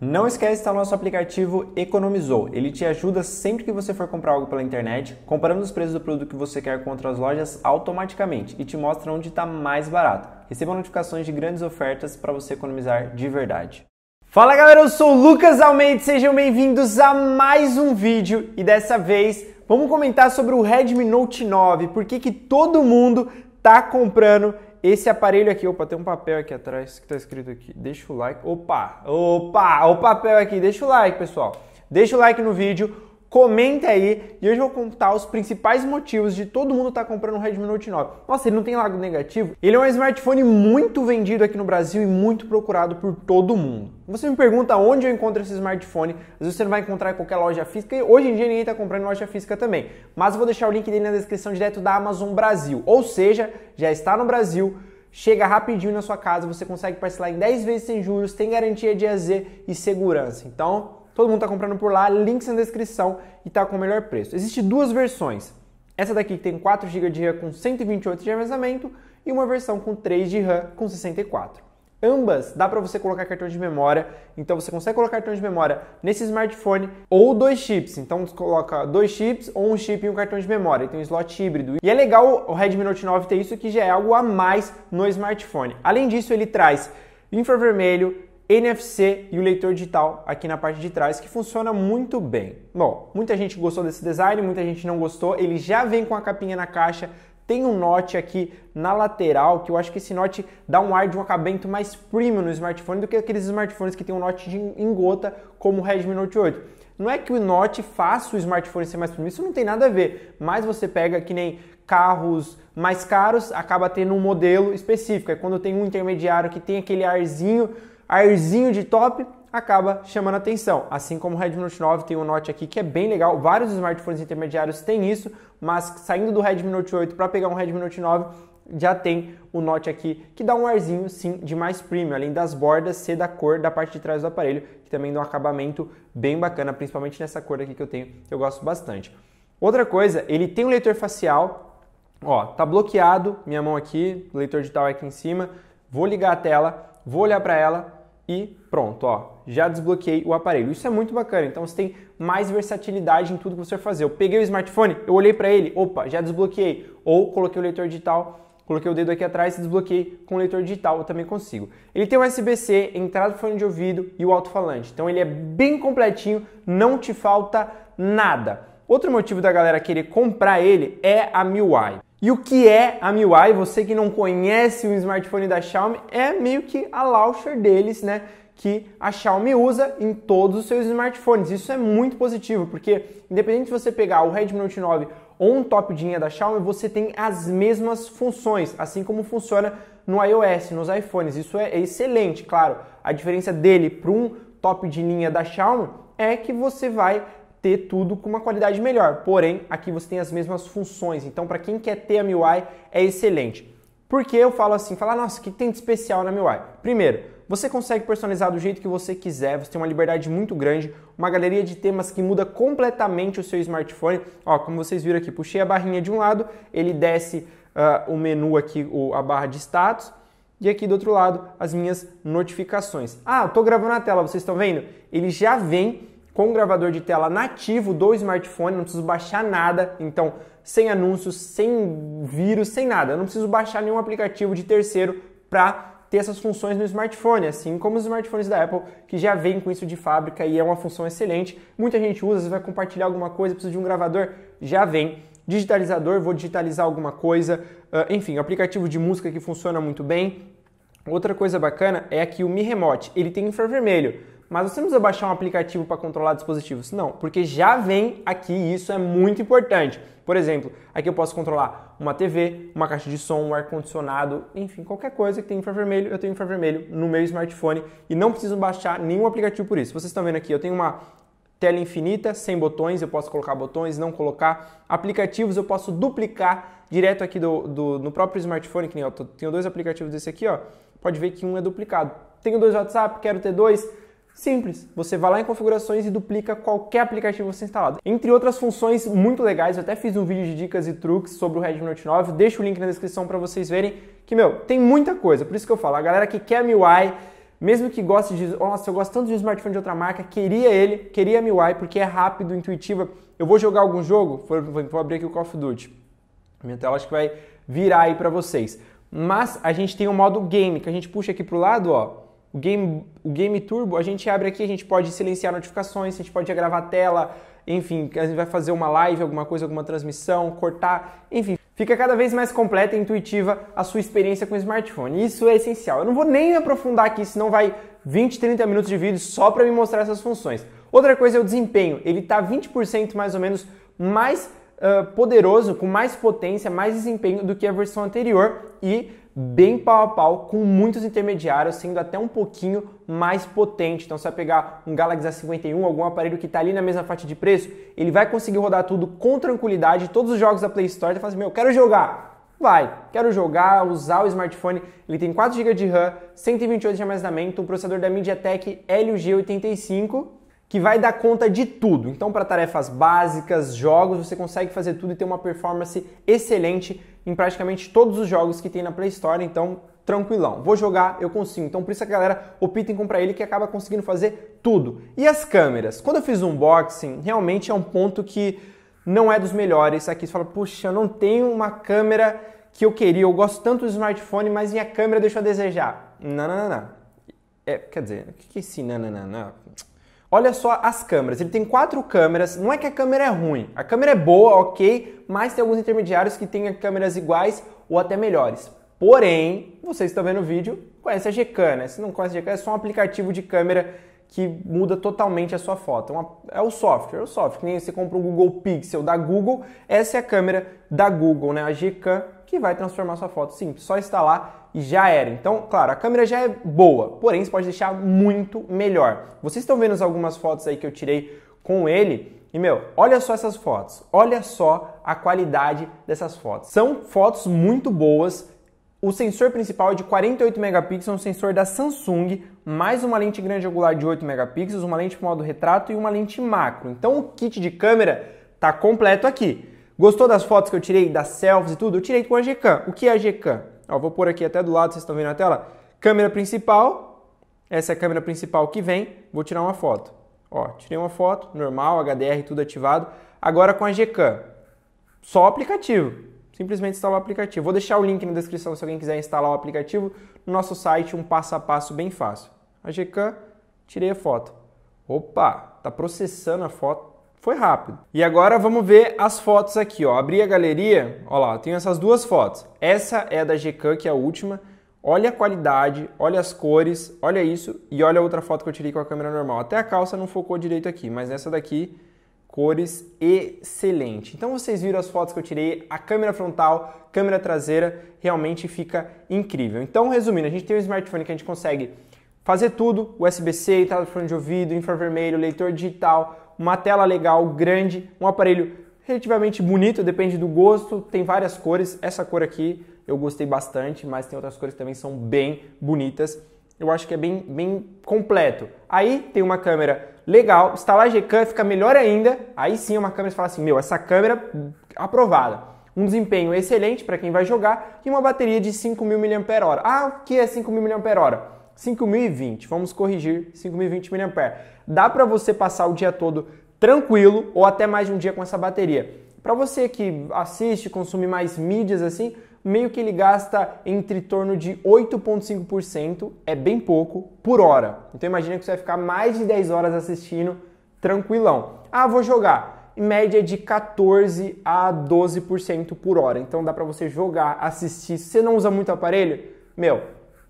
Não esquece de instalar nosso aplicativo Economizou. Ele te ajuda sempre que você for comprar algo pela internet, comparando os preços do produto que você quer com outras lojas automaticamente e te mostra onde está mais barato. Receba notificações de grandes ofertas para você economizar de verdade. Fala galera, eu sou o Lucas Almeida, sejam bem-vindos a mais um vídeo e dessa vez vamos comentar sobre o Redmi Note 9, por que todo mundo está comprando esse aparelho aqui. Opa, tem um papel aqui atrás que tá escrito aqui. Deixa o like. Opa, opa, o papel aqui. Deixa o like, pessoal. Deixa o like no vídeo Comenta aí e hoje eu vou contar os principais motivos de todo mundo estar tá comprando um Redmi Note 9. Nossa, ele não tem lado negativo. Ele é um smartphone muito vendido aqui no Brasil e muito procurado por todo mundo. Você me pergunta onde eu encontro esse smartphone, às vezes você não vai encontrar em qualquer loja física e hoje em dia ninguém está comprando loja física também. Mas eu vou deixar o link dele na descrição direto da Amazon Brasil. Ou seja, já está no Brasil, chega rapidinho na sua casa, você consegue parcelar em 10 vezes sem juros, tem garantia de AZ e segurança. Então, todo mundo está comprando por lá, links na descrição e está com o melhor preço. Existem duas versões. Essa daqui que tem 4 GB de RAM com 128 de armazenamento e uma versão com 3 de RAM com 64. Ambas dá para você colocar cartão de memória, então você consegue colocar cartão de memória nesse smartphone ou dois chips. Então você coloca dois chips ou um chip e um cartão de memória, tem um slot híbrido. E é legal o Redmi Note 9 ter isso que já é algo a mais no smartphone. Além disso, ele traz infravermelho, NFC e o leitor digital aqui na parte de trás, que funciona muito bem. Bom, muita gente gostou desse design, muita gente não gostou. Ele já vem com a capinha na caixa, tem um note aqui na lateral, que eu acho que esse note dá um ar de um acabamento mais premium no smartphone do que aqueles smartphones que tem um note em gota, como o Redmi Note 8. Não é que o Note faça o smartphone ser mais premium, isso não tem nada a ver, mas você pega que nem carros mais caros, acaba tendo um modelo específico. É quando tem um intermediário que tem aquele arzinho arzinho de top, acaba chamando atenção. Assim como o Redmi Note 9 tem um Note aqui que é bem legal, vários smartphones intermediários têm isso, mas saindo do Redmi Note 8 para pegar um Redmi Note 9, já tem o Note aqui que dá um arzinho sim de mais premium, além das bordas ser da cor da parte de trás do aparelho, que também dá um acabamento bem bacana, principalmente nessa cor aqui que eu tenho, que eu gosto bastante. Outra coisa, ele tem um leitor facial, ó, tá bloqueado, minha mão aqui, leitor digital é aqui em cima. Vou ligar a tela, vou olhar para ela, e pronto, ó, já desbloqueei o aparelho. Isso é muito bacana, então você tem mais versatilidade em tudo que você fazer. Eu peguei o smartphone, eu olhei para ele, opa, já desbloqueei. Ou coloquei o leitor digital, coloquei o dedo aqui atrás e desbloqueei com o leitor digital, eu também consigo. Ele tem USB-C, entrada do fone de ouvido e o alto-falante. Então ele é bem completinho, não te falta nada. Outro motivo da galera querer comprar ele é a MIUI. E o que é a MIUI? Você que não conhece o smartphone da Xiaomi, é meio que a launcher deles, né? Que a Xiaomi usa em todos os seus smartphones. Isso é muito positivo, porque independente de você pegar o Redmi Note 9 ou um top de linha da Xiaomi, você tem as mesmas funções, assim como funciona no iOS, nos iPhones. Isso é excelente, claro. A diferença dele para um top de linha da Xiaomi é que você vai ter tudo com uma qualidade melhor. Porém, aqui você tem as mesmas funções. Então, para quem quer ter a MIUI, é excelente. Porque eu falo assim? Falar, nossa, o que tem de especial na MIUI? Primeiro, você consegue personalizar do jeito que você quiser, você tem uma liberdade muito grande, uma galeria de temas que muda completamente o seu smartphone. Ó, como vocês viram aqui, puxei a barrinha de um lado, ele desce uh, o menu aqui, o, a barra de status, e aqui do outro lado as minhas notificações. Ah, eu tô gravando na tela, vocês estão vendo? Ele já vem com gravador de tela nativo do smartphone, não preciso baixar nada, então sem anúncios, sem vírus, sem nada. Eu não preciso baixar nenhum aplicativo de terceiro para ter essas funções no smartphone, assim como os smartphones da Apple que já vêm com isso de fábrica e é uma função excelente. Muita gente usa, você vai compartilhar alguma coisa, precisa de um gravador, já vem. Digitalizador, vou digitalizar alguma coisa, uh, enfim, aplicativo de música que funciona muito bem. Outra coisa bacana é aqui o Mi Remote, ele tem infravermelho mas você não precisa baixar um aplicativo para controlar dispositivos. Não, porque já vem aqui e isso é muito importante. Por exemplo, aqui eu posso controlar uma TV, uma caixa de som, um ar-condicionado, enfim, qualquer coisa que tem infravermelho, eu tenho infravermelho no meu smartphone e não preciso baixar nenhum aplicativo por isso. Vocês estão vendo aqui, eu tenho uma tela infinita, sem botões, eu posso colocar botões, não colocar. Aplicativos eu posso duplicar direto aqui do, do no próprio smartphone, que nem eu tenho dois aplicativos desse aqui, ó. Pode ver que um é duplicado. Tenho dois WhatsApp, quero ter dois Simples, você vai lá em configurações e duplica qualquer aplicativo você instalado. Entre outras funções muito legais, eu até fiz um vídeo de dicas e truques sobre o Redmi Note 9, deixo o link na descrição para vocês verem que, meu, tem muita coisa. Por isso que eu falo, a galera que quer MIUI, mesmo que goste de, nossa, eu gosto tanto de um smartphone de outra marca, queria ele, queria a MIUI, porque é rápido, intuitiva. Eu vou jogar algum jogo, vou, vou abrir aqui o Call of Duty. Minha tela acho que vai virar aí para vocês. Mas a gente tem o um modo game, que a gente puxa aqui pro lado, ó o Game, o Game Turbo, a gente abre aqui, a gente pode silenciar notificações, a gente pode gravar a tela, enfim, a gente vai fazer uma live, alguma coisa, alguma transmissão, cortar, enfim. Fica cada vez mais completa e intuitiva a sua experiência com o smartphone. Isso é essencial. Eu não vou nem aprofundar aqui, senão vai 20, 30 minutos de vídeo só para me mostrar essas funções. Outra coisa é o desempenho. Ele está 20% mais ou menos mais uh, poderoso, com mais potência, mais desempenho do que a versão anterior e bem pau a pau, com muitos intermediários, sendo até um pouquinho mais potente. Então, se você pegar um Galaxy A51, algum aparelho que está ali na mesma faixa de preço, ele vai conseguir rodar tudo com tranquilidade, todos os jogos da Play Store, você fala assim, meu, quero jogar! Vai, quero jogar, usar o smartphone. Ele tem 4 GB de RAM, 128 de armazenamento, um processador da MediaTek Helio G85, que vai dar conta de tudo. Então, para tarefas básicas, jogos, você consegue fazer tudo e ter uma performance excelente em praticamente todos os jogos que tem na Play Store, então tranquilão. Vou jogar, eu consigo. Então por isso que a galera opta em comprar ele que acaba conseguindo fazer tudo. E as câmeras? Quando eu fiz o unboxing, realmente é um ponto que não é dos melhores. Aqui você fala, puxa, eu não tenho uma câmera que eu queria, eu gosto tanto do smartphone, mas minha câmera deixou a desejar. Não, não, não, não. É, quer dizer, o que é esse não, não, não, não? Olha só as câmeras. Ele tem quatro câmeras. Não é que a câmera é ruim. A câmera é boa, ok, mas tem alguns intermediários que têm câmeras iguais ou até melhores. Porém, vocês estão vendo o vídeo, conhece a Gcam, né? Se não conhece a Gcam, é só um aplicativo de câmera que muda totalmente a sua foto. É, é o software, é o software. Que nem você compra o Google Pixel da Google, essa é a câmera da Google, né? A Gcam, que vai transformar sua foto. Sim, só instalar e já era. Então, claro, a câmera já é boa, porém você pode deixar muito melhor. Vocês estão vendo algumas fotos aí que eu tirei com ele. E meu, olha só essas fotos, olha só a qualidade dessas fotos. São fotos muito boas. O sensor principal é de 48 megapixels, um sensor da Samsung, mais uma lente grande angular de 8 megapixels, uma lente para modo retrato e uma lente macro. Então o kit de câmera tá completo aqui. Gostou das fotos que eu tirei, das selfies e tudo? Eu tirei com a Gcam. O que é a Gcam? vou pôr aqui até do lado, vocês estão vendo na tela. Câmera principal, essa é a câmera principal que vem, vou tirar uma foto. Ó, tirei uma foto, normal, HDR, tudo ativado. Agora com a Gcam, só aplicativo. Simplesmente instalar o aplicativo. Vou deixar o link na descrição se alguém quiser instalar o aplicativo. No nosso site, um passo a passo bem fácil. A Gcam, tirei a foto. Opa, tá processando a foto, foi rápido. E agora vamos ver as fotos aqui, ó. Abri a galeria, ó lá, tenho essas duas fotos. Essa é da GCAN, que é a última. Olha a qualidade, olha as cores, olha isso e olha a outra foto que eu tirei com a câmera normal. Até a calça não focou direito aqui, mas nessa daqui cores excelente. Então vocês viram as fotos que eu tirei, a câmera frontal, câmera traseira, realmente fica incrível. Então, resumindo, a gente tem um smartphone que a gente consegue fazer tudo, USB-C, telefone de ouvido, infravermelho, leitor digital, uma tela legal, grande, um aparelho relativamente bonito, depende do gosto, tem várias cores. Essa cor aqui eu gostei bastante, mas tem outras cores que também são bem bonitas. Eu acho que é bem, bem completo. Aí tem uma câmera legal, instalar Gcam fica melhor ainda. Aí sim uma câmera que fala assim: meu, essa câmera hum, aprovada. Um desempenho excelente para quem vai jogar e uma bateria de 5.000 mAh. Ah, o que é 5.000 mAh? 5.020, vamos corrigir, 5.020 mAh. Dá para você passar o dia todo tranquilo ou até mais de um dia com essa bateria. Para você que assiste, consome mais mídias assim, meio que ele gasta entre torno de 8,5%, é bem pouco, por hora. Então imagina que você vai ficar mais de 10 horas assistindo tranquilão. Ah, vou jogar. Em média de 14 a 12% por hora. Então dá para você jogar, assistir. Se você não usa muito aparelho, meu,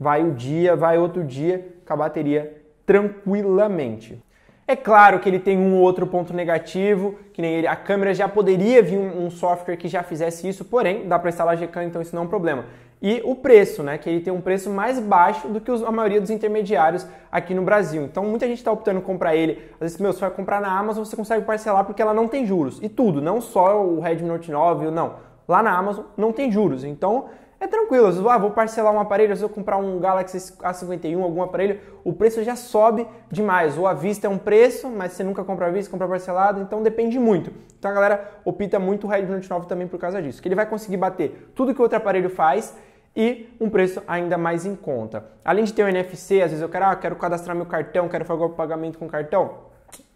vai o dia, vai outro dia com a bateria tranquilamente. É claro que ele tem um outro ponto negativo, que nem ele, a câmera já poderia vir um, um software que já fizesse isso, porém dá para instalar Gcam, então isso não é um problema. E o preço, né? Que ele tem um preço mais baixo do que os, a maioria dos intermediários aqui no Brasil. Então muita gente está optando comprar ele. Às vezes, meu, você vai comprar na Amazon, você consegue parcelar porque ela não tem juros. E tudo, não só o Redmi Note 9, não. Lá na Amazon não tem juros. Então é tranquilo. Ah, vou parcelar um aparelho, se eu comprar um Galaxy A51, algum aparelho, o preço já sobe demais. Ou a vista é um preço, mas você nunca compra a vista, compra parcelado, então depende muito. Então a galera opta muito o Redmi Note 9 também por causa disso, que ele vai conseguir bater tudo que o outro aparelho faz e um preço ainda mais em conta. Além de ter o NFC, às vezes eu quero, ah, quero cadastrar meu cartão, quero fazer o pagamento com cartão.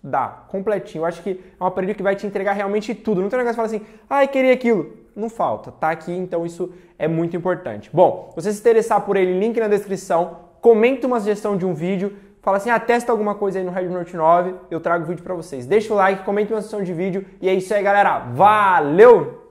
Dá, completinho. Eu acho que é um aparelho que vai te entregar realmente tudo. Não tem um negócio de falar assim, ai, queria aquilo. Não falta, tá aqui, então isso é muito importante. Bom, você se interessar por ele, link na descrição. Comenta uma sugestão de um vídeo. Fala assim, ah, testa alguma coisa aí no Redmi Note 9. Eu trago o vídeo para vocês. Deixa o like, comenta uma sugestão de vídeo. E é isso aí, galera. Valeu!